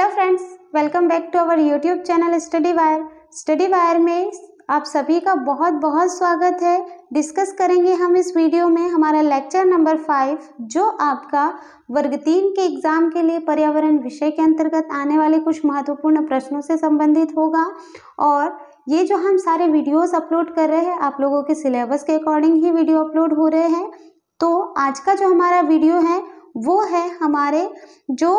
Hello friends welcome back to our YouTube channel Study Wire Study Wire में आप सभी का बहुत बहुत स्वागत है डिस्कस करेंगे हम इस वीडियो में हमारा लेक्चर नंबर फाइव जो आपका वर्ग तीन के एग्ज़ाम के लिए पर्यावरण विषय के अंतर्गत आने वाले कुछ महत्वपूर्ण प्रश्नों से संबंधित होगा और ये जो हम सारे वीडियोस अपलोड कर रहे हैं आप लोगों के सिलेबस के अकॉर्डिंग ही वीडियो अपलोड हो रहे हैं तो आज का जो हमारा वीडियो है वो है हमारे जो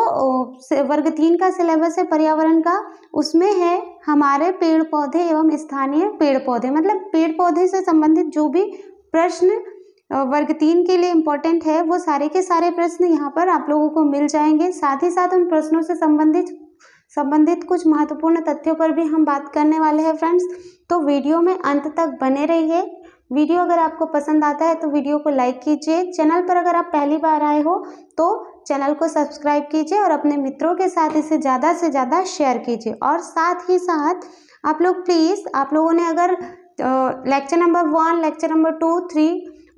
वर्ग तीन का सिलेबस है पर्यावरण का उसमें है हमारे पेड़ पौधे एवं स्थानीय पेड़ पौधे मतलब पेड़ पौधे से संबंधित जो भी प्रश्न वर्ग तीन के लिए इम्पोर्टेंट है वो सारे के सारे प्रश्न यहाँ पर आप लोगों को मिल जाएंगे साथ ही साथ उन प्रश्नों से संबंधित संबंधित कुछ महत्वपूर्ण तथ्यों पर भी हम बात करने वाले हैं फ्रेंड्स तो वीडियो में अंत तक बने रहिए वीडियो अगर आपको पसंद आता है तो वीडियो को लाइक कीजिए चैनल पर अगर आप पहली बार आए हो तो चैनल को सब्सक्राइब कीजिए और अपने मित्रों के साथ इसे ज़्यादा से ज़्यादा शेयर कीजिए और साथ ही साथ आप लोग प्लीज़ आप लोगों ने अगर lecture number one lecture number two three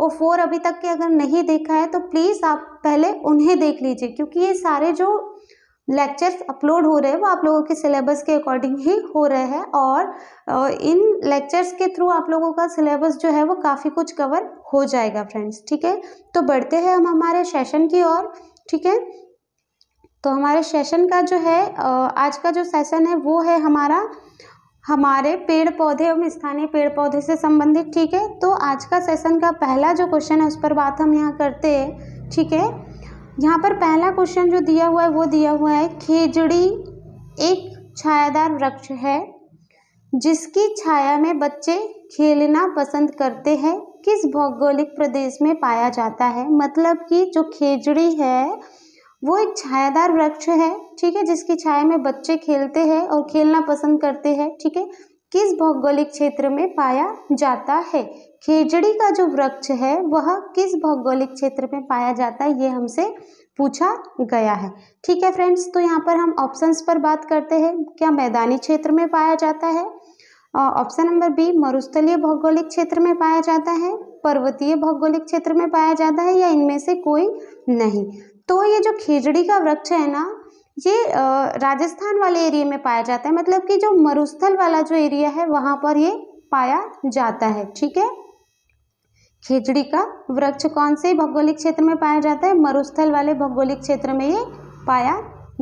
और फोर अभी तक के अगर नहीं देखा है तो प्लीज़ आप पहले उन्हें देख लीजिए क्योंकि ये सारे जो लेक्चर्स अपलोड हो रहे हैं वो आप लोगों के सिलेबस के अकॉर्डिंग ही हो रहे हैं और इन लेक्चर्स के थ्रू आप लोगों का सिलेबस जो है वो काफ़ी कुछ कवर हो जाएगा फ्रेंड्स ठीक है तो बढ़ते हैं हम हमारे सेशन की ओर ठीक है तो हमारे सेशन का जो है आज का जो सेशन है वो है हमारा हमारे पेड़ पौधे एवं स्थानीय पेड़ पौधे से संबंधित ठीक है तो आज का सेशन का पहला जो क्वेश्चन है उस पर बात हम यहाँ करते हैं ठीक है यहाँ पर पहला क्वेश्चन जो दिया हुआ है वो दिया हुआ है खेजड़ी एक छायादार वृक्ष है जिसकी छाया में बच्चे खेलना पसंद करते हैं किस भौगोलिक प्रदेश में पाया जाता है मतलब कि जो खेजड़ी है वो एक छायादार वृक्ष है ठीक है जिसकी छाया में बच्चे खेलते हैं और खेलना पसंद करते हैं ठीक है किस भौगोलिक क्षेत्र में पाया जाता है खेजड़ी का जो वृक्ष है वह किस भौगोलिक क्षेत्र में पाया जाता है ये हमसे पूछा गया है ठीक है फ्रेंड्स तो यहाँ पर हम ऑप्शंस पर बात करते हैं क्या मैदानी क्षेत्र में पाया जाता है ऑप्शन नंबर बी मरुस्थलीय भौगोलिक क्षेत्र में पाया जाता है पर्वतीय भौगोलिक क्षेत्र में पाया जाता है या इनमें से कोई नहीं तो ये जो खेजड़ी का वृक्ष है ना ये राजस्थान वाले एरिया में पाया जाता है मतलब कि जो मरुस्थल वाला जो एरिया है वहां पर ये पाया जाता है ठीक है खिचड़ी का वृक्ष कौन से भौगोलिक क्षेत्र में पाया जाता है मरुस्थल वाले भौगोलिक क्षेत्र में ये पाया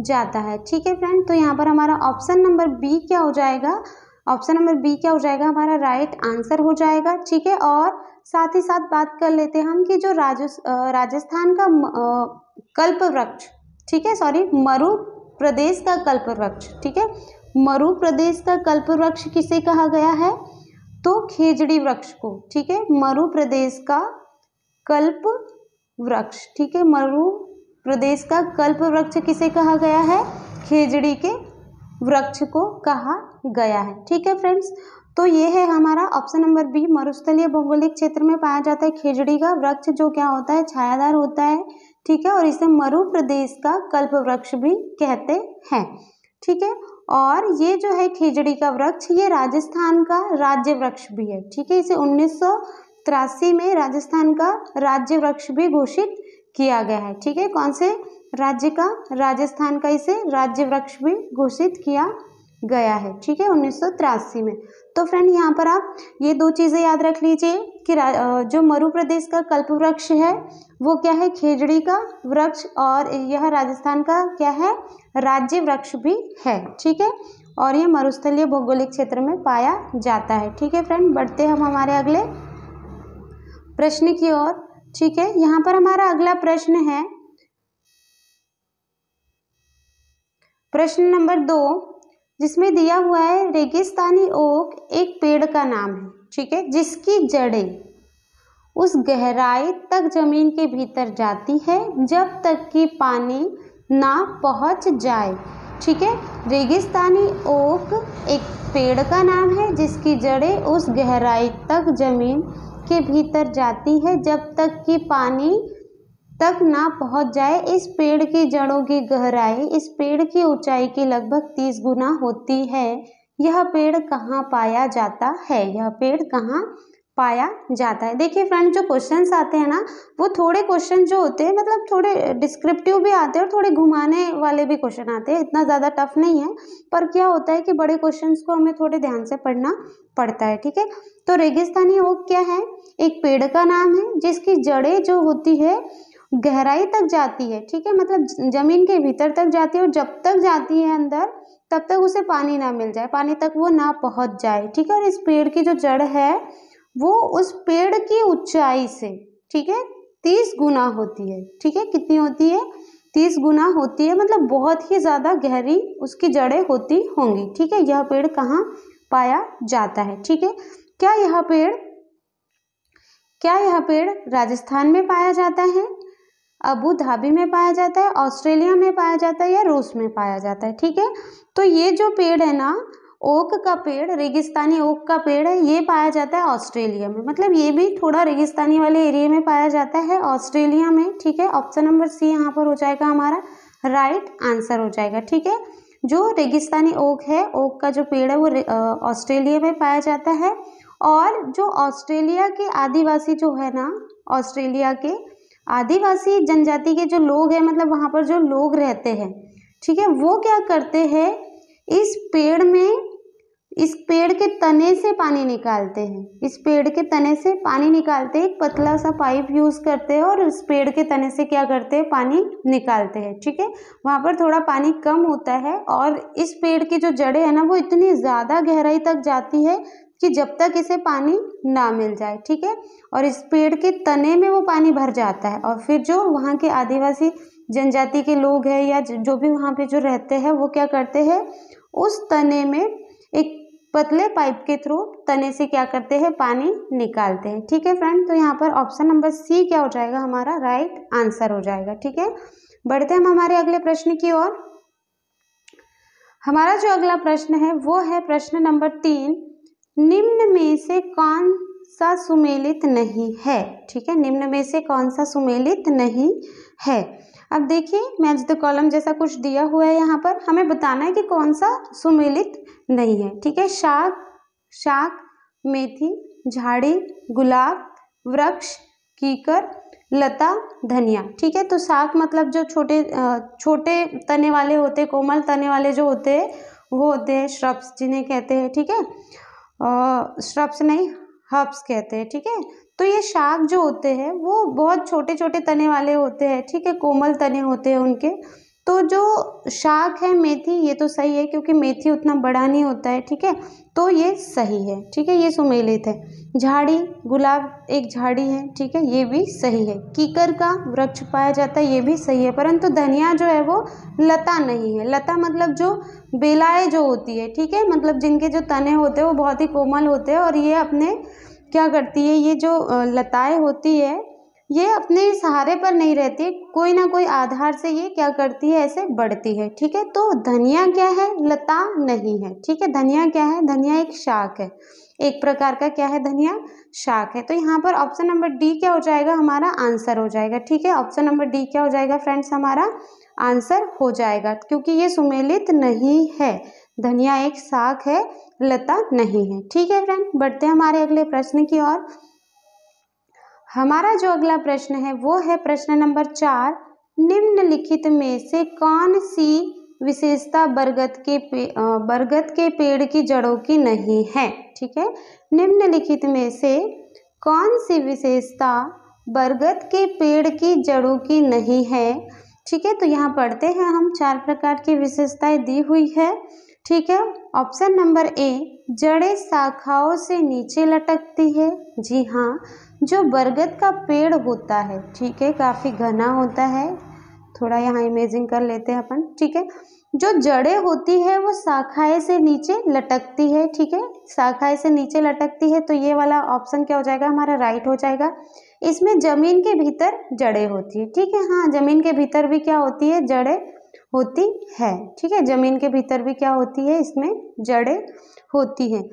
जाता है ठीक है फ्रेंड तो यहाँ पर हमारा ऑप्शन नंबर बी क्या हो जाएगा ऑप्शन नंबर बी क्या हो जाएगा हमारा राइट आंसर हो जाएगा ठीक है और साथ ही साथ बात कर लेते हैं हम कि जो राजस्थान का कल्प वृक्ष ठीक है सॉरी मरु प्रदेश का कल्प वृक्ष ठीक है मरु प्रदेश का कल्प वृक्ष किसे कहा गया है तो खेजड़ी वृक्ष को ठीक है मरु प्रदेश का कल्प वृक्ष ठीक है मरु प्रदेश का कल्प वृक्ष किसे कहा गया है खेजड़ी के वृक्ष को कहा गया है ठीक है फ्रेंड्स तो ये है हमारा ऑप्शन नंबर बी मरुस्थलीय भौगोलिक क्षेत्र में पाया जाता है खेजड़ी का वृक्ष जो क्या होता है छायादार होता है ठीक है और इसे मरु प्रदेश का कल्प वृक्ष भी कहते हैं ठीक है और ये जो है खिजड़ी का वृक्ष ये राजस्थान का राज्य वृक्ष भी है ठीक है इसे उन्नीस में राजस्थान का राज्य वृक्ष भी घोषित किया गया है ठीक है कौन से राज्य का राजस्थान का इसे राज्य वृक्ष भी घोषित किया गया है ठीक है उन्नीस में तो फ्रेंड यहाँ पर आप ये दो चीज़ें याद रख लीजिए कि जो मरु प्रदेश का कल्प वृक्ष है वो क्या है खेजड़ी का वृक्ष और यह राजस्थान का क्या है राज्य वृक्ष भी है ठीक है और यह मरुस्थलीय भौगोलिक क्षेत्र में पाया जाता है ठीक है फ्रेंड बढ़ते हम हमारे अगले प्रश्न की ओर ठीक है यहाँ पर हमारा अगला प्रश्न है प्रश्न नंबर दो जिसमें दिया हुआ है रेगिस्तानी ओक एक पेड़ का नाम है ठीक है जिसकी जड़ें उस गहराई तक जमीन के भीतर जाती है जब तक कि पानी ना पहुंच जाए ठीक है रेगिस्तानी ओक एक पेड़ का नाम है जिसकी जड़ें उस गहराई तक जमीन के भीतर जाती है जब तक कि पानी तक ना पहुंच जाए इस पेड़ की जड़ों की गहराई इस पेड़ की ऊंचाई की लगभग तीस गुना होती है यह पेड़ कहाँ पाया जाता है यह पेड़ कहाँ पाया जाता है देखिए फ्रेंड जो क्वेश्चंस आते हैं ना वो थोड़े क्वेश्चन जो होते हैं मतलब थोड़े डिस्क्रिप्टिव भी आते हैं और थोड़े घुमाने वाले भी क्वेश्चन आते हैं इतना ज़्यादा टफ नहीं है पर क्या होता है कि बड़े क्वेश्चंस को हमें थोड़े ध्यान से पढ़ना पड़ता है ठीक है तो रेगिस्तानी ओक क्या है एक पेड़ का नाम है जिसकी जड़ें जो होती है गहराई तक जाती है ठीक है मतलब ज़मीन के भीतर तक जाती है और जब तक जाती है अंदर तब तक उसे पानी ना मिल जाए पानी तक वो ना पहुंच जाए ठीक है और इस पेड़ की जो जड़ है वो उस पेड़ की ऊंचाई से ठीक है तीस गुना होती है ठीक है कितनी होती है तीस गुना होती है मतलब बहुत ही ज़्यादा गहरी उसकी जड़ें होती होंगी ठीक है यह पेड़ कहाँ पाया जाता है ठीक है क्या यह पेड़ क्या यह पेड़ राजस्थान में पाया जाता है अबू धाबी में पाया जाता है ऑस्ट्रेलिया में पाया जाता है या रूस में पाया जाता है ठीक है तो ये जो पेड़ है ना ओक का पेड़ रेगिस्तानी ओक का पेड़ है ये पाया जाता है ऑस्ट्रेलिया में मतलब ये भी थोड़ा रेगिस्तानी वाले एरिया में पाया जाता है ऑस्ट्रेलिया में ठीक है ऑप्शन नंबर सी यहाँ पर हो जाएगा हमारा राइट आंसर हो जाएगा ठीक है जो रेगिस्तानी ओक है ओक का जो पेड़ है वो ऑस्ट्रेलिया में पाया जाता है और जो ऑस्ट्रेलिया के आदिवासी जो है ना ऑस्ट्रेलिया के आदिवासी जनजाति के जो लोग हैं मतलब वहाँ पर जो लोग रहते हैं ठीक है वो क्या करते हैं इस पेड़ में इस पेड़ के तने से पानी निकालते हैं इस पेड़ के तने से पानी निकालते हैं एक पतला सा पाइप यूज़ करते हैं और इस पेड़ के तने से क्या करते हैं पानी निकालते हैं ठीक है वहाँ पर थोड़ा पानी कम होता है और इस पेड़ की जो जड़ें हैं ना वो इतनी ज़्यादा गहराई तक जाती है कि जब तक इसे पानी ना मिल जाए ठीक है और इस पेड़ के तने में वो पानी भर जाता है और फिर जो वहाँ के आदिवासी जनजाति के लोग हैं या जो भी वहाँ पे जो रहते हैं वो क्या करते हैं उस तने में एक पतले पाइप के थ्रू तने से क्या करते हैं पानी निकालते हैं ठीक है फ्रेंड तो यहाँ पर ऑप्शन नंबर सी क्या हो जाएगा हमारा राइट आंसर हो जाएगा ठीक है बढ़ते हम हमारे अगले प्रश्न की ओर हमारा जो अगला प्रश्न है वो है प्रश्न नंबर तीन निम्न में से कौन सा सुमेलित नहीं है ठीक है निम्न में से कौन सा सुमेलित नहीं है अब देखिए मैच द कॉलम जैसा कुछ दिया हुआ है यहाँ पर हमें बताना है कि कौन सा सुमेलित नहीं है ठीक है शाक शाक मेथी झाड़ी गुलाब वृक्ष कीकर लता धनिया ठीक है तो शाक मतलब जो छोटे छोटे तने वाले होते कोमल तने वाले जो होते हैं वो होते हैं श्रब्स जिन्हें कहते हैं ठीक है श्रब्स नहीं हर्ब्स कहते हैं ठीक है तो ये शाक जो होते हैं वो बहुत छोटे छोटे तने वाले होते हैं ठीक है कोमल तने होते हैं उनके तो जो शाक है मेथी ये तो सही है क्योंकि मेथी उतना बड़ा नहीं होता है ठीक है तो ये सही है ठीक है ये सुमेलित है झाड़ी गुलाब एक झाड़ी है ठीक है ये भी सही है कीकर का वृक्ष पाया जाता है ये भी सही है परंतु धनिया जो है वो लता नहीं है लता मतलब जो बेलाएँ जो होती है ठीक है मतलब जिनके जो तने होते हैं वो बहुत ही कोमल होते हैं और ये अपने क्या करती है ये जो लताएँ होती है ये अपने सहारे पर नहीं रहती कोई ना कोई आधार से ये क्या करती है ऐसे बढ़ती है ठीक है तो धनिया क्या है लता नहीं है ठीक है धनिया क्या है धनिया एक शाक है एक प्रकार का क्या है धनिया शाक है तो यहाँ पर ऑप्शन नंबर डी क्या हो जाएगा हमारा आंसर हो जाएगा ठीक है ऑप्शन नंबर डी क्या हो जाएगा फ्रेंड्स हमारा आंसर हो जाएगा क्योंकि ये सुमेलित नहीं है धनिया एक शाक है लता नहीं है ठीक है फ्रेंड बढ़ते हैं हमारे अगले प्रश्न की ओर हमारा जो अगला प्रश्न है वो है प्रश्न नंबर चार निम्नलिखित में से कौन सी विशेषता बरगद के बरगद के पेड़ की जड़ों की नहीं है ठीक है निम्नलिखित में से कौन सी विशेषता बरगद के पेड़ की जड़ों की नहीं है ठीक है तो यहाँ पढ़ते हैं हम चार प्रकार की विशेषताएं दी हुई है ठीक है ऑप्शन नंबर ए जड़ें शाखाओं से नीचे लटकती है जी हाँ जो बरगद का पेड़ होता है ठीक है काफ़ी घना होता है थोड़ा यहाँ इमेजिंग कर लेते हैं अपन ठीक है जो जड़ें होती है वो शाखाएं से नीचे लटकती है ठीक है शाखाएं से नीचे लटकती है तो ये वाला ऑप्शन क्या हो जाएगा हमारा राइट हो जाएगा इसमें ज़मीन के भीतर जड़ें होती है ठीक है हाँ ज़मीन के भीतर भी क्या होती है जड़ें होती है ठीक है ज़मीन के भीतर भी क्या होती है इसमें जड़ें होती हैं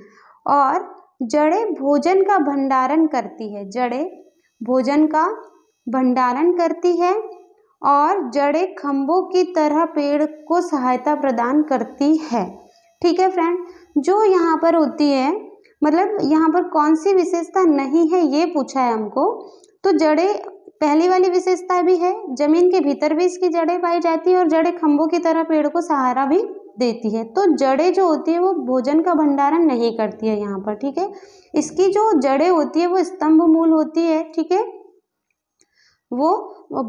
और जड़ें भोजन का भंडारण करती है जड़ें भोजन का भंडारण करती है और जड़ें खम्भों की तरह पेड़ को सहायता प्रदान करती है ठीक है फ्रेंड जो यहाँ पर होती है मतलब यहाँ पर कौन सी विशेषता नहीं है ये पूछा है हमको तो जड़ें पहली वाली विशेषता भी है जमीन के भीतर भी इसकी जड़ें पाई जाती है और जड़ें खम्भों की तरह पेड़ को सहारा भी देती है तो जड़ें जो होती है वो भोजन का भंडारण नहीं करती है यहाँ पर ठीक है इसकी जो जड़ें होती है वो स्तंभ मूल होती है ठीक है वो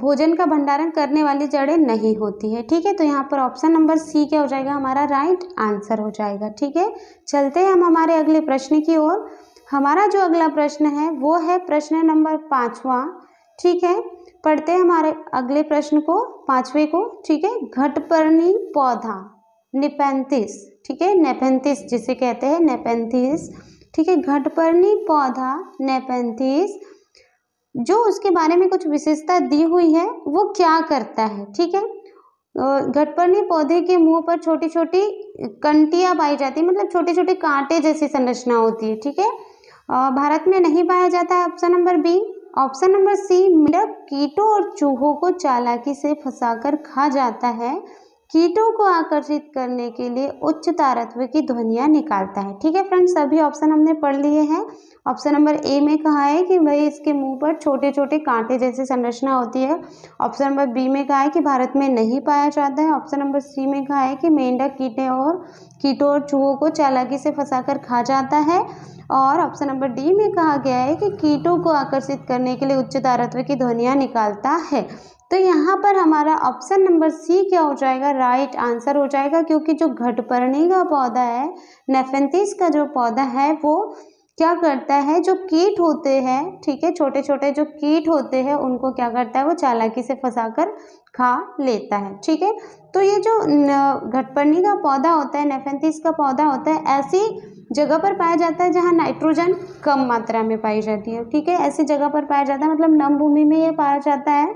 भोजन का भंडारण करने वाली जड़ें नहीं होती है ठीक है तो यहाँ पर ऑप्शन नंबर सी क्या हो जाएगा हमारा राइट आंसर हो जाएगा ठीक है चलते हैं हम हमारे अगले प्रश्न की ओर हमारा जो अगला प्रश्न है वो है प्रश्न नंबर पाँचवा ठीक है पढ़ते हैं हमारे अगले प्रश्न को पाँचवें को ठीक है घटपर्णी पौधा नेपेंथिस ठीक है नेपेंथिस जिसे कहते हैं नेपेंथिस ठीक है घटपर्णी पौधा नेपेंथिस जो उसके बारे में कुछ विशेषता दी हुई है वो क्या करता है ठीक है घटपर्णी पौधे के मुंह पर छोटी छोटी कंटियाँ पाई जाती है मतलब छोटे छोटे कांटे जैसी संरचना होती है ठीक है भारत में नहीं पाया जाता है option number B option number C मिडक कीटों और चूहों को चालाकी से फंसाकर खा जाता है कीटों को आकर्षित करने के लिए उच्च तारत्व की ध्वनियाँ निकालता है ठीक है फ्रेंड्स सभी ऑप्शन हमने पढ़ लिए हैं ऑप्शन नंबर ए में कहा है कि भाई इसके मुंह पर छोटे छोटे कांटे जैसी संरचना होती है ऑप्शन नंबर बी में कहा है कि भारत में नहीं पाया जाता है ऑप्शन नंबर सी में कहा है कि मेंढक कीटे और कीटों और चूहों को चालाकी से फंसा खा जाता है और ऑप्शन नंबर डी में कहा गया है कि कीटों को आकर्षित करने के लिए उच्च तारत्व की ध्वनियाँ निकालता है तो यहाँ पर हमारा ऑप्शन नंबर सी क्या हो जाएगा राइट आंसर हो जाएगा क्योंकि जो घटपर्णी का पौधा है नेफेंतीस का जो पौधा है वो क्या करता है जो कीट होते हैं ठीक है छोटे छोटे जो कीट होते हैं उनको क्या करता है वो चालाकी से फंसाकर खा लेता है ठीक है तो ये जो घटपर्णी का पौधा होता है नेफेंतीस का पौधा होता है ऐसी जगह पर पाया जाता है जहाँ नाइट्रोजन कम मात्रा में पाई जाती है ठीक है ऐसी जगह पर पाया जाता है मतलब नम भूमि में ये पाया जाता है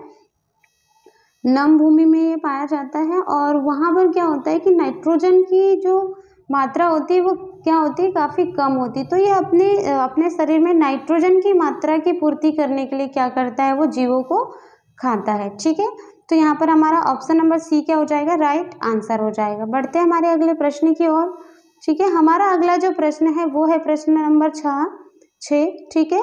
नम भूमि में ये पाया जाता है और वहाँ पर क्या होता है कि नाइट्रोजन की जो मात्रा होती है वो क्या होती है काफ़ी कम होती है तो ये अपने अपने शरीर में नाइट्रोजन की मात्रा की पूर्ति करने के लिए क्या करता है वो जीवों को खाता है ठीक है तो यहाँ पर हमारा ऑप्शन नंबर सी क्या हो जाएगा राइट आंसर हो जाएगा बढ़ते हैं हमारे अगले प्रश्न की ओर ठीक है हमारा अगला जो प्रश्न है वो है प्रश्न नंबर छः छः ठीक है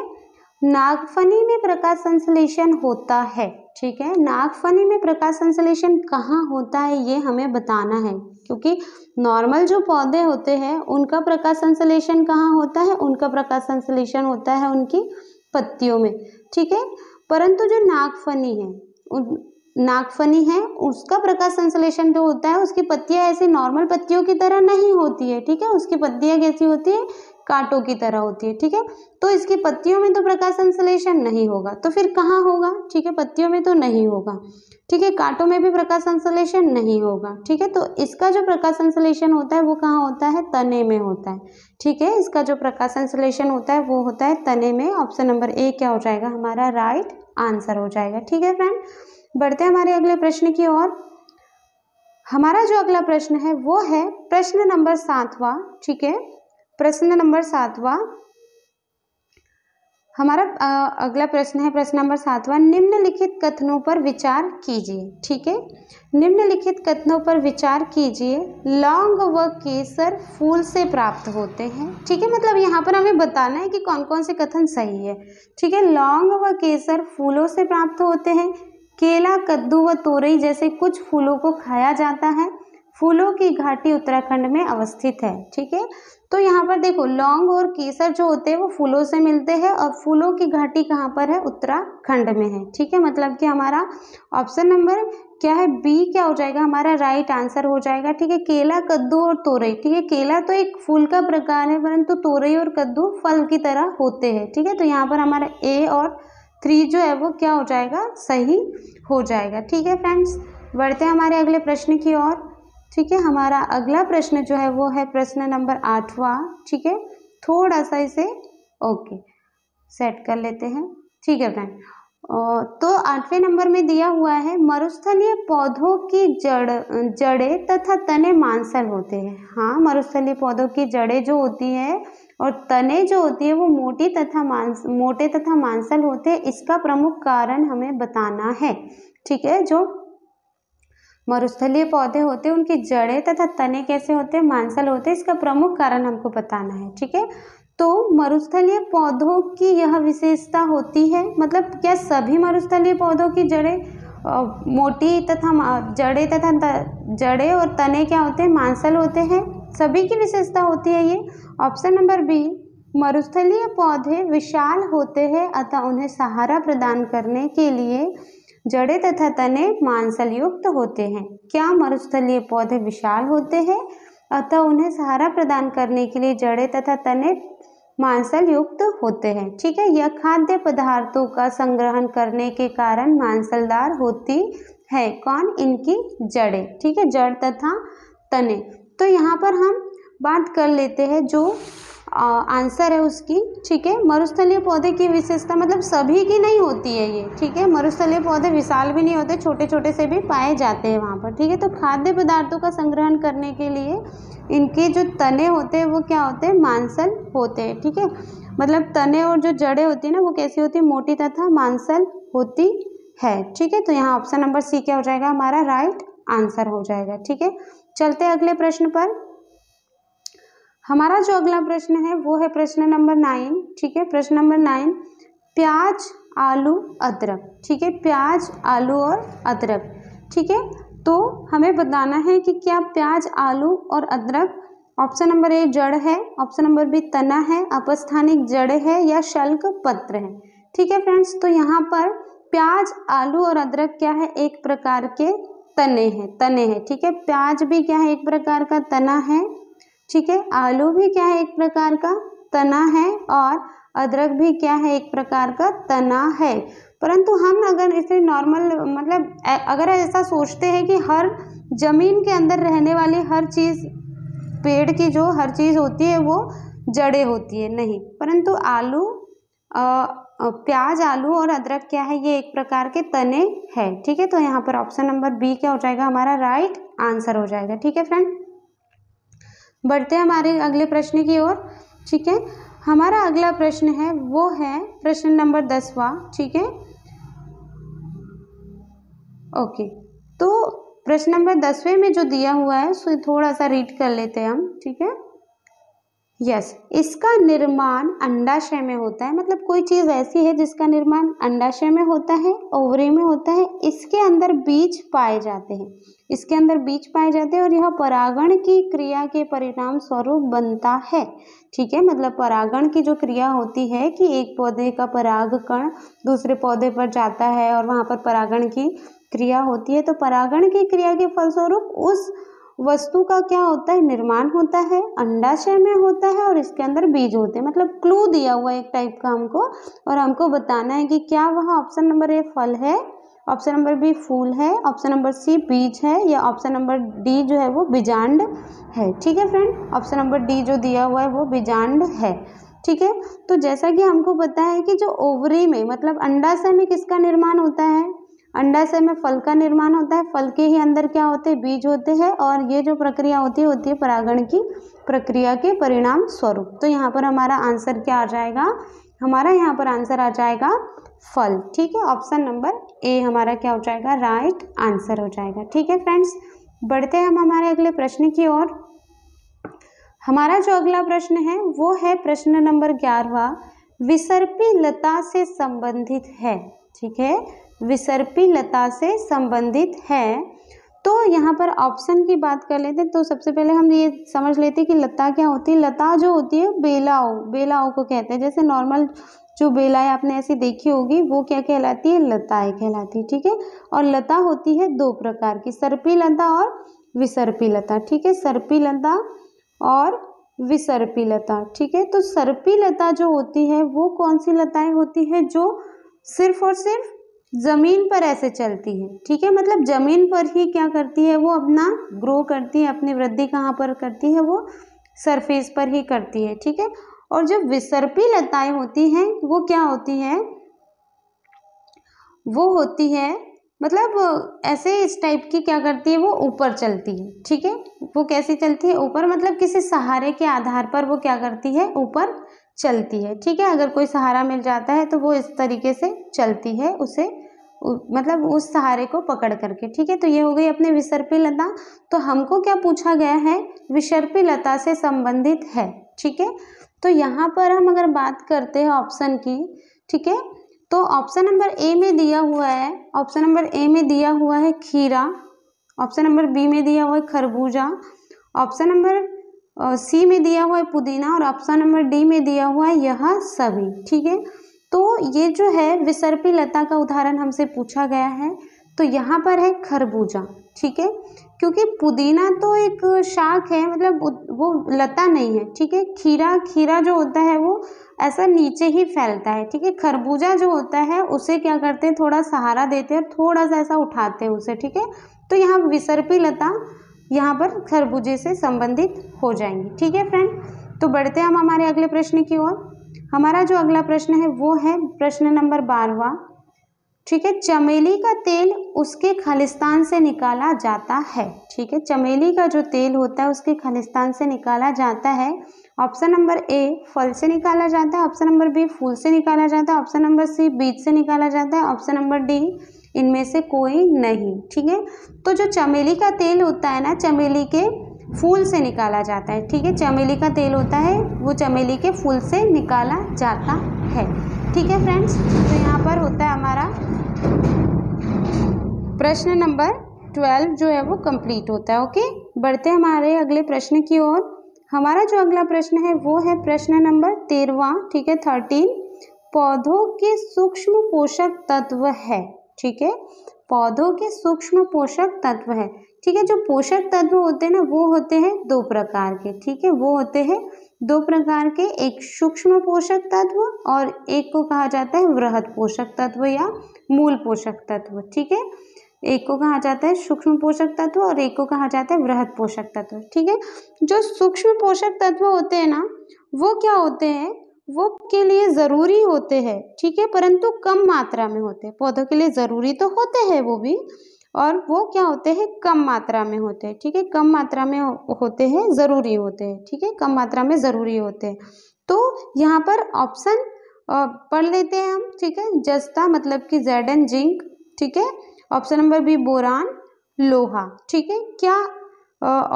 नागफनी में प्रकाश संश्लेषण होता है ठीक है नागफनी में प्रकाश संश्लेषण कहाँ होता है ये हमें बताना है क्योंकि नॉर्मल जो पौधे होते हैं उनका प्रकाश संश्लेषण कहाँ होता है उनका प्रकाश संश्लेषण होता है उनकी पत्तियों में ठीक है परंतु जो नागफनी है उन नागफनी है उसका प्रकाश संश्लेषण जो होता है उसकी पत्तियाँ ऐसी नॉर्मल पत्तियों की तरह नहीं होती है ठीक है उसकी पत्तियाँ कैसी होती है कांटों की तरह होती है ठीक है तो इसकी पत्तियों में तो प्रकाश संश्लेषण नहीं होगा तो फिर कहाँ होगा ठीक है पत्तियों में तो नहीं होगा ठीक है कांटों में भी प्रकाश संश्लेषण नहीं होगा ठीक है तो इसका जो प्रकाश संश्लेषण होता है वो कहाँ होता है तने में होता है ठीक है इसका जो प्रकाश संश्लेषण होता है वो होता है तने में ऑप्शन नंबर ए क्या हो जाएगा हमारा राइट आंसर हो जाएगा ठीक है फ्रेंड बढ़ते हैं हमारे अगले प्रश्न की ओर हमारा जो अगला प्रश्न है वो है प्रश्न नंबर सातवा ठीक है प्रश्न नंबर सातवा हमारा अगला प्रश्न है प्रश्न नंबर सातवा निम्नलिखित कथनों पर विचार कीजिए ठीक है निम्नलिखित कथनों पर विचार कीजिए लौंग व केसर फूल से प्राप्त होते हैं ठीक है मतलब यहाँ पर हमें बताना है कि कौन कौन से कथन सही है ठीक है लौंग व केसर फूलों से प्राप्त होते हैं केला कद्दू व तोरई जैसे कुछ फूलों को खाया जाता है फूलों की घाटी उत्तराखंड में अवस्थित है ठीक है तो यहाँ पर देखो लौंग और केसर जो होते हैं वो फूलों से मिलते हैं और फूलों की घाटी कहाँ पर है उत्तराखंड में है ठीक है मतलब कि हमारा ऑप्शन नंबर क्या है बी क्या हो जाएगा हमारा राइट आंसर हो जाएगा ठीक है केला कद्दू और तोरई ठीक है केला तो एक फूल का प्रकार है परंतु तोरई और कद्दू फल की तरह होते हैं ठीक है तो यहाँ पर हमारा ए और थ्री जो है वो क्या हो जाएगा सही हो जाएगा ठीक है फ्रेंड्स बढ़ते हैं हमारे अगले प्रश्न की ओर ठीक है हमारा अगला प्रश्न जो है वो है प्रश्न नंबर आठवां ठीक है थोड़ा सा इसे ओके सेट कर लेते हैं ठीक है फ्रेंड तो आठवें नंबर में दिया हुआ है मरुस्थलीय पौधों की जड़ जड़े तथा तने मांसल होते हैं हाँ मरुस्थलीय पौधों की जड़े जो होती है और तने जो होती है वो मोटी तथा मांस मोटे तथा मांसल होते हैं इसका प्रमुख कारण हमें बताना है ठीक है जो मरुस्थलीय पौधे होते हैं उनकी जड़ें तथा तने कैसे होते हैं मांसल होते हैं इसका प्रमुख कारण हमको बताना है ठीक है तो मरुस्थलीय पौधों की यह विशेषता होती है मतलब क्या सभी मरुस्थलीय पौधों की जड़ें मोटी तथा जड़ें तथा जड़ें और तने क्या होते हैं मांसल होते हैं सभी की विशेषता होती है ये ऑप्शन नंबर बी मरुस्थलीय पौधे विशाल होते हैं अतः उन्हें सहारा प्रदान करने के लिए जड़े तथा तने मांसल युक्त होते हैं क्या मरुस्थलीय पौधे विशाल होते हैं अतः उन्हें सहारा प्रदान करने के लिए जड़े तथा तने मांसल युक्त होते हैं ठीक है यह खाद्य पदार्थों का संग्रहण करने के कारण मांसलदार होती है कौन इनकी जड़े ठीक है जड़ तथा तने तो यहाँ पर हम बात कर लेते हैं जो आंसर है उसकी ठीक है मरुस्थलीय पौधे की विशेषता मतलब सभी की नहीं होती है ये ठीक है मरुस्थलीय पौधे विशाल भी नहीं होते छोटे छोटे से भी पाए जाते हैं वहाँ पर ठीक है तो खाद्य पदार्थों का संग्रहण करने के लिए इनके जो तने होते हैं वो क्या होते हैं मांसल होते हैं ठीक है थीके? मतलब तने और जो जड़ें होती हैं ना वो कैसी होती है मोटी तथा मांसल होती है ठीक है तो यहाँ ऑप्शन नंबर सी क्या हो जाएगा हमारा राइट आंसर हो जाएगा ठीक है चलते अगले प्रश्न पर हमारा जो अगला प्रश्न है वो है प्रश्न नंबर नाइन ठीक है प्रश्न नंबर नाइन प्याज आलू अदरक ठीक है प्याज आलू और अदरक ठीक है तो हमें बताना है कि क्या प्याज आलू और अदरक ऑप्शन नंबर ए जड़ है ऑप्शन नंबर बी तना है अपस्थानिक जड़ है या शल्क पत्र है ठीक है फ्रेंड्स तो यहाँ पर प्याज आलू और अदरक क्या है एक प्रकार के तने हैं तने हैं ठीक है प्याज भी क्या है एक प्रकार का तना है ठीक है आलू भी क्या है एक प्रकार का तना है और अदरक भी क्या है एक प्रकार का तना है परंतु हम अगर इसे नॉर्मल मतलब अगर ऐसा सोचते हैं कि हर ज़मीन के अंदर रहने वाली हर चीज़ पेड़ की जो हर चीज़ होती है वो जड़े होती है नहीं परंतु आलू आ, प्याज आलू और अदरक क्या है ये एक प्रकार के तने हैं ठीक है तो यहाँ पर ऑप्शन नंबर बी क्या हो जाएगा हमारा राइट आंसर हो जाएगा ठीक है फ्रेंड बढ़ते हैं हमारे अगले प्रश्न की ओर ठीक है हमारा अगला प्रश्न है वो है प्रश्न नंबर दसवा ठीक है ओके तो प्रश्न नंबर दसवें में जो दिया हुआ है उसे थोड़ा सा रीड कर लेते हैं हम ठीक है यस yes, इसका निर्माण अंडाशय में होता है मतलब कोई चीज़ ऐसी है जिसका निर्माण अंडाशय में होता है ओवरी में होता है इसके अंदर बीज पाए जाते हैं इसके अंदर बीज पाए जाते हैं और यह परागण की क्रिया के परिणाम स्वरूप बनता है ठीक है मतलब परागण की जो क्रिया होती है कि एक पौधे का पराग कण दूसरे पौधे पर जाता है और वहाँ पर परागण की क्रिया होती है तो परागण की क्रिया के फलस्वरूप उस वस्तु का क्या होता है निर्माण होता है अंडाशय में होता है और इसके अंदर बीज होते हैं मतलब क्लू दिया हुआ एक टाइप का हमको और हमको बताना है कि क्या वह ऑप्शन नंबर ए फल है ऑप्शन नंबर बी फूल है ऑप्शन नंबर सी बीज है या ऑप्शन नंबर डी जो है वो बीजांड है ठीक है फ्रेंड ऑप्शन नंबर डी जो दिया हुआ है वो बीजांड है ठीक है तो जैसा कि हमको पता है कि जो ओवरी में मतलब अंडाशय में किसका निर्माण होता है अंडाशय में फल का निर्माण होता है फल के ही अंदर क्या होते हैं बीज होते हैं और ये जो प्रक्रिया होती है होती है परागण की प्रक्रिया के परिणाम स्वरूप तो यहाँ पर हमारा आंसर क्या आ जाएगा हमारा यहाँ पर आंसर आ जाएगा फल ठीक है ऑप्शन नंबर ए हमारा क्या हो जाएगा राइट आंसर हो जाएगा ठीक है फ्रेंड्स बढ़ते हैं हम हमारे अगले प्रश्न की ओर हमारा जो अगला प्रश्न है वो है प्रश्न नंबर ग्यारहवा विसर्पी लता से संबंधित है ठीक है विसर्पी लता से संबंधित है तो यहाँ पर ऑप्शन की बात कर लेते हैं तो सबसे पहले हम ये समझ लेते हैं कि लता क्या होती है लता जो होती है बेलाओ बेलाओ को कहते हैं जैसे नॉर्मल जो बेलाएँ आपने ऐसी देखी होगी वो क्या कहलाती है लताएँ कहलाती है ठीक है और लता होती है दो प्रकार की सर्पी लता और विसर्पी लता ठीक है सर्पी लता और विसर्पी लता ठीक है तो सर्पी लता जो होती है वो कौन सी लताएँ होती हैं जो सिर्फ और सिर्फ ज़मीन पर ऐसे चलती है ठीक है मतलब ज़मीन पर ही क्या करती है वो अपना ग्रो करती है अपनी वृद्धि कहाँ पर करती है वो सरफेस पर ही करती है ठीक है और जो विसर्पी लताएं होती हैं वो क्या होती हैं वो होती है मतलब ऐसे इस टाइप की क्या करती है वो ऊपर चलती है ठीक है वो कैसे चलती है ऊपर मतलब किसी सहारे के आधार पर वो क्या करती है ऊपर चलती है ठीक है अगर कोई सहारा मिल जाता है तो वो इस तरीके से चलती है उसे मतलब उस सहारे को पकड़ करके ठीक है तो ये हो गई अपने विसर्पी लता तो हमको क्या पूछा गया है विसर्पी लता से संबंधित है ठीक है तो यहाँ पर हम अगर बात करते हैं ऑप्शन की ठीक है तो ऑप्शन नंबर ए में दिया हुआ है ऑप्शन नंबर ए में दिया हुआ है खीरा ऑप्शन नंबर बी में दिया हुआ है खरबूजा ऑप्शन नंबर और सी में दिया हुआ है पुदीना और ऑप्शन नंबर डी में दिया हुआ है यह सभी ठीक है तो ये जो है विसर्पी लता का उदाहरण हमसे पूछा गया है तो यहाँ पर है खरबूजा ठीक है क्योंकि पुदीना तो एक शाक है मतलब वो लता नहीं है ठीक है खीरा खीरा जो होता है वो ऐसा नीचे ही फैलता है ठीक है खरबूजा जो होता है उसे क्या करते हैं थोड़ा सहारा देते हैं थोड़ा सा ऐसा उठाते हैं उसे ठीक है तो यहाँ विसर्पी लता यहाँ पर खरबूजे से संबंधित हो जाएंगी ठीक है फ्रेंड तो बढ़ते हैं हम हमारे अगले प्रश्न की ओर हमारा जो अगला प्रश्न है वो है प्रश्न नंबर बारहवा ठीक है चमेली का तेल उसके खालिस्तान से निकाला जाता है ठीक है चमेली का जो तेल होता है उसके खालिस्तान से निकाला जाता है ऑप्शन नंबर ए फल से निकाला जाता है ऑप्शन नंबर बी फूल से निकाला जाता है ऑप्शन नंबर सी बीज से निकाला जाता है ऑप्शन नंबर डी इनमें से कोई नहीं ठीक है तो जो चमेली का तेल होता है ना चमेली के फूल से निकाला जाता है ठीक है चमेली का तेल होता है वो चमेली के फूल से निकाला जाता है ठीक है फ्रेंड्स तो यहाँ पर होता है हमारा प्रश्न नंबर ट्वेल्व जो है वो कंप्लीट होता है ओके बढ़ते हमारे अगले प्रश्न की ओर हमारा जो अगला प्रश्न है वो है प्रश्न नंबर तेरवा ठीक है थर्टीन पौधों के सूक्ष्म पोषक तत्व है ठीक है पौधों के सूक्ष्म पोषक तत्व है ठीक है जो पोषक तत्व होते हैं ना वो होते हैं दो प्रकार के ठीक है वो होते हैं दो प्रकार के एक सूक्ष्म पोषक तत्व और एक को कहा जाता है वृहद पोषक तत्व या मूल पोषक तत्व ठीक है एक को कहा जाता है सूक्ष्म पोषक तत्व और एक को कहा जाता है वृहद पोषक तत्व ठीक है जो सूक्ष्म पोषक तत्व होते हैं ना वो क्या होते हैं वो के लिए ज़रूरी होते हैं ठीक है परंतु कम मात्रा में होते हैं पौधों के लिए ज़रूरी तो होते हैं वो भी और वो क्या होते हैं कम मात्रा में होते हैं ठीक है कम मात्रा में होते हैं ज़रूरी होते हैं ठीक है कम मात्रा में ज़रूरी होते हैं तो यहाँ पर ऑप्शन पढ़ लेते हैं हम ठीक है जस्ता मतलब कि जेड एंड जिंक ठीक है ऑप्शन नंबर बी बोरान लोहा ठीक है क्या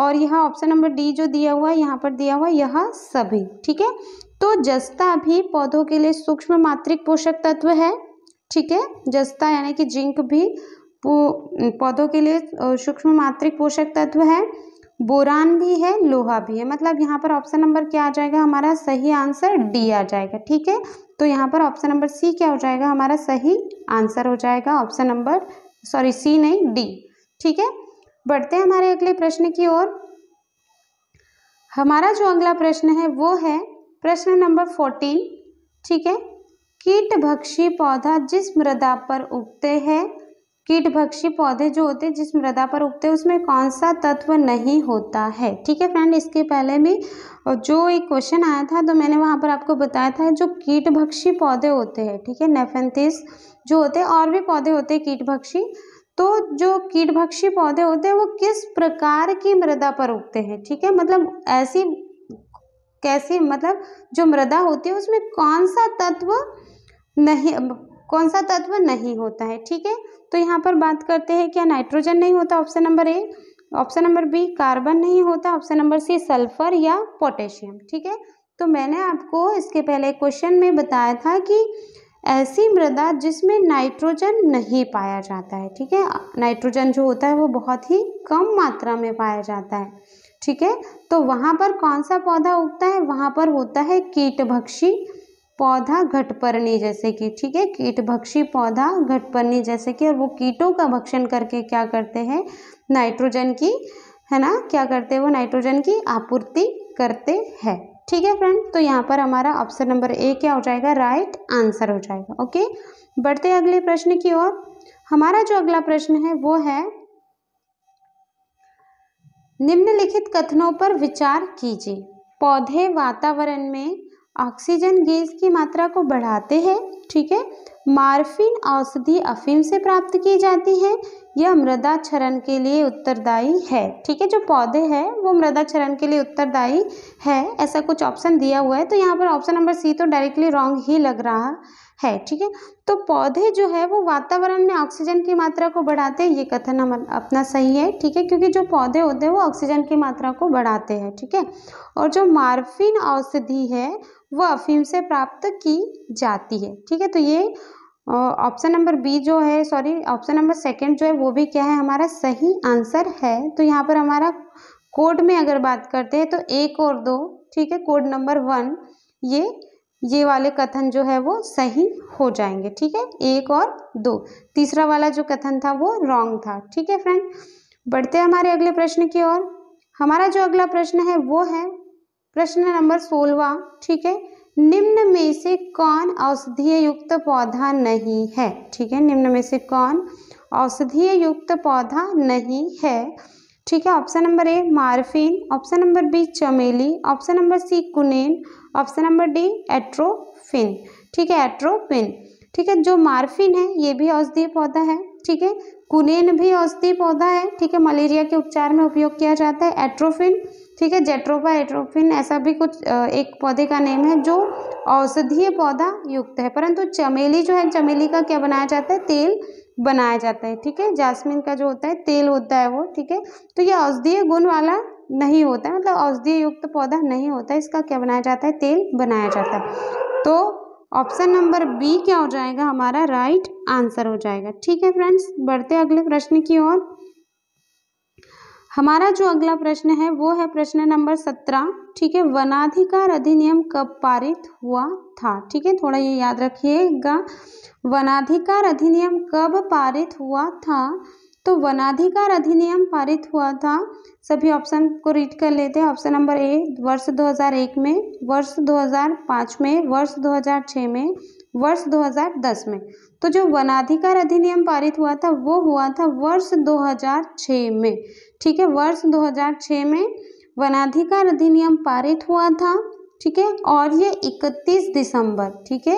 और यह ऑप्शन नंबर डी जो दिया हुआ है यहाँ पर दिया हुआ यह सभी ठीक है तो जस्ता भी पौधों के लिए सूक्ष्म मात्रिक पोषक तत्व है ठीक है जस्ता यानी कि जिंक भी पौधों के लिए सूक्ष्म मात्रिक पोषक तत्व है बोरान भी है लोहा भी है मतलब यहाँ पर ऑप्शन नंबर क्या आ जाएगा हमारा सही आंसर डी आ जाएगा ठीक है तो यहाँ पर ऑप्शन नंबर सी क्या हो जाएगा हमारा सही आंसर हो जाएगा ऑप्शन नंबर सॉरी सी नहीं डी ठीक है बढ़ते हैं हमारे अगले प्रश्न की ओर हमारा जो अगला प्रश्न है वो है प्रश्न नंबर फोर्टीन ठीक है कीट भक्षी पौधा जिस मृदा पर उगते हैं कीट भक्षी पौधे जो होते हैं जिस मृदा पर उगते हैं उसमें कौन सा तत्व नहीं होता है ठीक है फ्रेंड इसके पहले भी जो एक क्वेश्चन आया था तो मैंने वहाँ पर आपको बताया था जो कीट भक्षी पौधे होते हैं ठीक है नेफेंथिस जो होते हैं और भी पौधे होते हैं कीट भक्षी तो जो कीटभक्षी पौधे होते हैं वो किस प्रकार की मृदा पर उगते हैं ठीक है मतलब ऐसी कैसी मतलब जो मृदा होती है उसमें कौन सा तत्व नहीं कौन सा तत्व नहीं होता है ठीक है तो यहाँ पर बात करते हैं क्या नाइट्रोजन नहीं होता option number A option number B carbon नहीं होता ऑप्शन नंबर सी सल्फर या पोटेशियम ठीक है तो मैंने आपको इसके पहले क्वेश्चन में बताया था कि ऐसी मृदा जिसमें नाइट्रोजन नहीं पाया जाता है ठीक है नाइट्रोजन जो होता है वो बहुत ही कम मात्रा में पाया जाता है ठीक है तो वहाँ पर कौन सा पौधा उगता है वहाँ पर होता है कीटभक्षी पौधा घटपर्णी जैसे कि ठीक है कीटभक्षी पौधा घटपर्णी जैसे कि और वो कीटों का भक्षण करके क्या करते हैं नाइट्रोजन की है ना क्या करते हैं वो नाइट्रोजन की आपूर्ति करते हैं ठीक है फ्रेंड तो यहाँ पर हमारा ऑप्शन नंबर ए क्या हो जाएगा राइट आंसर हो जाएगा ओके बढ़ते अगले प्रश्न की ओर हमारा जो अगला प्रश्न है वो है निम्नलिखित कथनों पर विचार कीजिए पौधे वातावरण में ऑक्सीजन गैस की मात्रा को बढ़ाते हैं ठीक है मार्फिन औषधि अफीम से प्राप्त की जाती है यह मृदा क्षरण के लिए उत्तरदायी है ठीक है जो पौधे हैं वो मृदा क्षरण के लिए उत्तरदायी है ऐसा कुछ ऑप्शन दिया हुआ है तो यहाँ पर ऑप्शन नंबर सी तो डायरेक्टली रॉन्ग ही लग रहा है ठीक है तो पौधे जो है वो वातावरण में ऑक्सीजन की मात्रा को बढ़ाते हैं ये कथन हम अपना सही है ठीक है क्योंकि जो पौधे होते हैं वो ऑक्सीजन की मात्रा को बढ़ाते हैं ठीक है ठीके? और जो मार्फिन औषधि है वह अफीम से प्राप्त की जाती है ठीक है तो ये ऑप्शन नंबर बी जो है सॉरी ऑप्शन नंबर सेकेंड जो है वो भी क्या है हमारा सही आंसर है तो यहाँ पर हमारा कोड में अगर बात करते हैं तो एक और दो ठीक है कोड नंबर वन ये ये वाले कथन जो है वो सही हो जाएंगे ठीक है एक और दो तीसरा वाला जो कथन था वो रॉन्ग था ठीक है फ्रेंड बढ़ते हैं हमारे अगले प्रश्न की ओर हमारा जो अगला प्रश्न है वो है प्रश्न नंबर सोलवा ठीक है निम्न में से कौन औषधीय युक्त पौधा नहीं है ठीक है निम्न में से कौन औषधीय युक्त पौधा नहीं है ठीक है option number A morphine option number B चमेली option number C quinine option number D atropine ठीक है एट्रोपिन ठीक है जो मारफिन है ये भी औषधीय पौधा है ठीक है कुनेन भी औषधीय पौधा है ठीक है मलेरिया के उपचार में उपयोग किया जाता है एट्रोफिन ठीक है जेट्रोपा एट्रोफिन ऐसा भी कुछ एक पौधे का नेम है जो औषधीय पौधा युक्त है परंतु चमेली जो है चमेली का क्या बनाया जाता है तेल बनाया जाता है ठीक है जास्मिन का जो होता है तेल होता है वो ठीक है तो ये औषधीय गुण वाला नहीं होता है मतलब औषधीय युक्त तो पौधा नहीं होता है इसका क्या बनाया जाता है तेल बनाया जाता है तो ऑप्शन नंबर बी क्या हो जाएगा हमारा राइट आंसर हो जाएगा ठीक है फ्रेंड्स बढ़ते अगले प्रश्न की ओर हमारा जो अगला प्रश्न है वो है प्रश्न नंबर सत्रह ठीक है वनाधिकार अधिनियम कब पारित हुआ था ठीक है थोड़ा ये याद रखिएगा वनाधिकार अधिनियम कब पारित हुआ था तो वनाधिकार अधिनियम पारित हुआ था सभी ऑप्शन को रीड कर लेते हैं ऑप्शन नंबर ए वर्ष 2001 में वर्ष 2005 में वर्ष 2006 में वर्ष 2010 में तो जो वनाधिकार अधिनियम पारित हुआ था वो हुआ था वर्ष 2006 में ठीक है वर्ष 2006 में वनाधिकार अधिनियम पारित हुआ था ठीक है और ये 31 दिसंबर ठीक है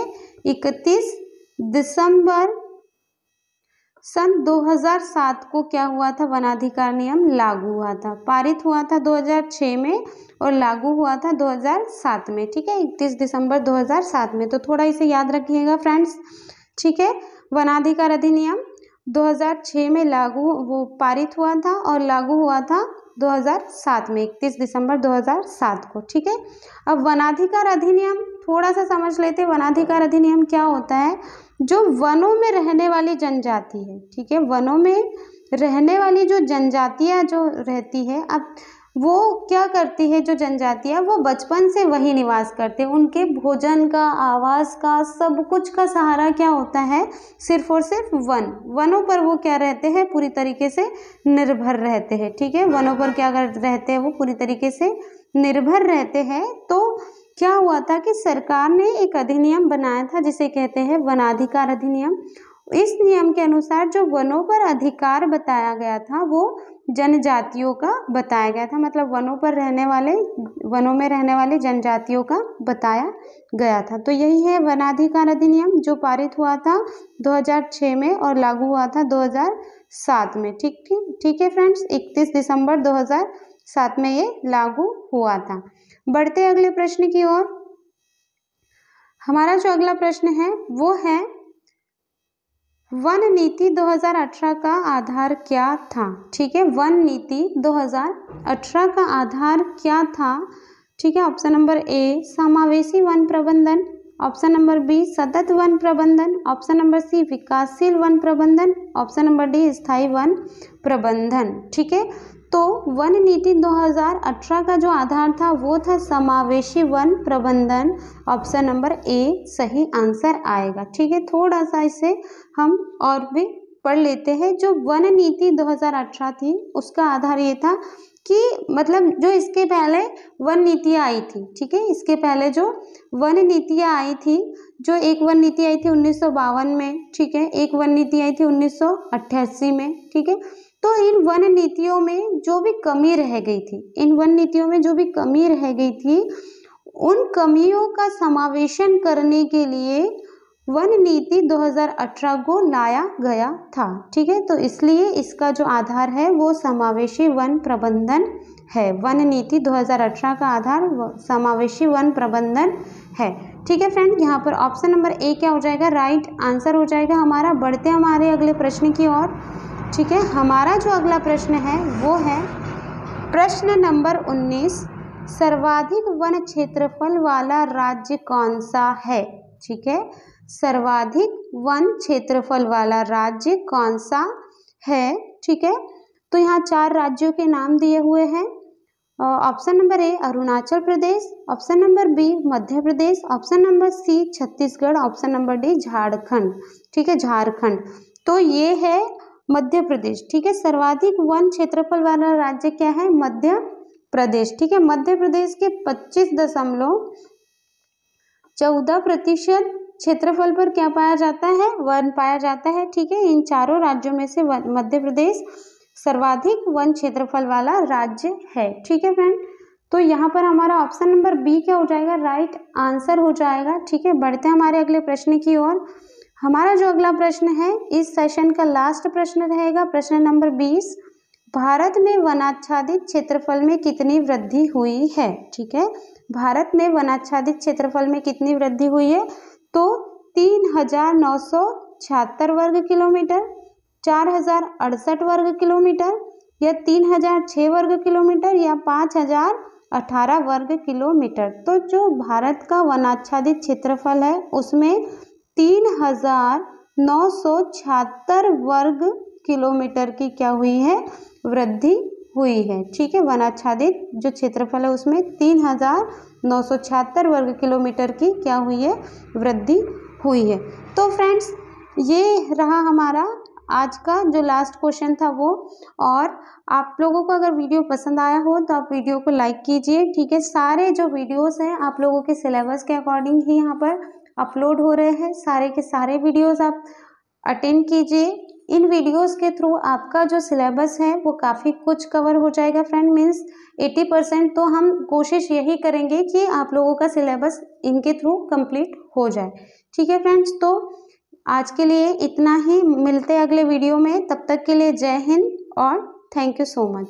31 दिसंबर सन 2007 को क्या हुआ था वनाधिकार नियम लागू हुआ था पारित हुआ था 2006 में और लागू हुआ था 2007 में ठीक है 31 दिसंबर 2007 में तो थोड़ा इसे याद रखिएगा फ्रेंड्स ठीक है वनाधिकार अधिनियम 2006 में लागू वो पारित हुआ था और लागू हुआ था 2007 में इकतीस दिसंबर 2007 को ठीक है अब वनाधिकार अधिनियम थोड़ा सा समझ लेते वनाधिकार अधिनियम क्या होता है जो वनों में रहने वाली जनजाति है ठीक है वनों में रहने वाली जो जनजातियाँ जो रहती है अब वो क्या करती है जो जनजाति है वो बचपन से वही निवास करते हैं उनके भोजन का आवास का सब कुछ का सहारा क्या होता है सिर्फ और सिर्फ वन वनों पर वो क्या रहते हैं पूरी तरीके से निर्भर रहते हैं ठीक है वनों पर क्या कर रहते हैं वो पूरी तरीके से निर्भर रहते हैं तो क्या हुआ था कि सरकार ने एक अधिनियम बनाया था जिसे कहते हैं वनाधिकार अधिनियम इस नियम के अनुसार जो वनों पर अधिकार बताया गया था वो जनजातियों का बताया गया था मतलब वनों पर रहने वाले वनों में रहने वाले जनजातियों का बताया गया था तो यही है वनाधिकार अधिनियम जो पारित हुआ था 2006 में और लागू हुआ था 2007 में ठीक ठीक ठीक है फ्रेंड्स 31 दिसंबर 2007 में ये लागू हुआ था बढ़ते अगले प्रश्न की ओर हमारा जो अगला प्रश्न है वो है वन नीति 2018 का आधार क्या था ठीक है वन नीति 2018 का आधार क्या था ठीक है ऑप्शन नंबर ए समावेशी वन प्रबंधन ऑप्शन नंबर बी सतत वन प्रबंधन ऑप्शन नंबर सी विकासशील वन प्रबंधन ऑप्शन नंबर डी स्थायी वन प्रबंधन ठीक है तो वन नीति 2018 का जो आधार था वो था समावेशी वन प्रबंधन ऑप्शन नंबर ए सही आंसर आएगा ठीक है थोड़ा सा इसे हम और भी पढ़ लेते हैं जो वन नीति 2018 थी उसका आधार ये था कि मतलब जो इसके पहले वन नीतियाँ आई थी ठीक है इसके पहले जो वन नीतियाँ आई थी जो एक वन नीति आई थी उन्नीस में ठीक है एक वन नीति आई थी उन्नीस में ठीक है तो इन वन नीतियों में जो भी कमी रह गई थी इन वन नीतियों में जो भी कमी रह गई थी उन कमियों का समावेशन करने के लिए वन नीति 2018 को लाया गया था ठीक है तो इसलिए इसका जो आधार है वो समावेशी वन प्रबंधन है वन नीति 2018 का आधार समावेशी वन प्रबंधन है ठीक है फ्रेंड यहाँ पर ऑप्शन नंबर ए क्या हो जाएगा राइट आंसर हो जाएगा हमारा बढ़ते हमारे अगले प्रश्न की ओर ठीक है हमारा जो अगला प्रश्न है वो है प्रश्न नंबर 19 सर्वाधिक वन क्षेत्रफल वाला राज्य कौन सा है ठीक है सर्वाधिक वन क्षेत्रफल वाला राज्य कौन सा है ठीक है तो यहाँ चार राज्यों के नाम दिए हुए हैं option number A Arunachal Pradesh option number B Madhya Pradesh option number C Chhattisgarh option number D Jharkhand ठीक है झारखंड तो ये है मध्य प्रदेश ठीक है सर्वाधिक वन क्षेत्रफल वाला राज्य क्या है मध्य प्रदेश ठीक है मध्य प्रदेश के पच्चीस दशमलव चौदह प्रतिशत क्षेत्रफल पर क्या पाया जाता है वन पाया जाता है ठीक है इन चारों राज्यों में से मध्य प्रदेश सर्वाधिक वन क्षेत्रफल वाला राज्य है ठीक है फ्रेंड तो यहाँ पर हमारा ऑप्शन नंबर बी क्या हो जाएगा राइट right आंसर हो जाएगा ठीक है बढ़ते हैं हमारे अगले प्रश्न की ओर हमारा जो अगला प्रश्न है इस सेशन का लास्ट प्रश्न रहेगा प्रश्न नंबर बीस भारत में वनाच्छादित क्षेत्रफल में कितनी वृद्धि हुई है ठीक है भारत में वनाच्छादित क्षेत्रफल में कितनी वृद्धि हुई है तो तीन हजार नौ सौ छिहत्तर वर्ग किलोमीटर चार हजार अड़सठ वर्ग किलोमीटर या तीन हजार छः वर्ग किलोमीटर या पाँच हजार अठारह वर्ग किलोमीटर तो जो भारत का वनाच्छादित क्षेत्रफल है उसमें तीन हजार नौ सौ छहत्तर वर्ग किलोमीटर की क्या हुई है वृद्धि हुई है ठीक है वनाच्छादित जो क्षेत्रफल है उसमें तीन हजार नौ सौ छहत्तर वर्ग किलोमीटर की क्या हुई है वृद्धि हुई है तो फ्रेंड्स ये रहा हमारा आज का जो लास्ट क्वेश्चन था वो और आप लोगों को अगर वीडियो पसंद आया हो तो आप वीडियो को लाइक कीजिए ठीक है सारे जो वीडियोस हैं आप लोगों के सिलेबस के अकॉर्डिंग ही यहाँ पर अपलोड हो रहे हैं सारे के सारे वीडियोस आप अटेंड कीजिए इन वीडियोस के थ्रू आपका जो सिलेबस है वो काफ़ी कुछ कवर हो जाएगा फ्रेंड मीन्स 80 परसेंट तो हम कोशिश यही करेंगे कि आप लोगों का सिलेबस इनके थ्रू कंप्लीट हो जाए ठीक है फ्रेंड्स तो आज के लिए इतना ही मिलते अगले वीडियो में तब तक के लिए जय हिंद और थैंक यू सो मच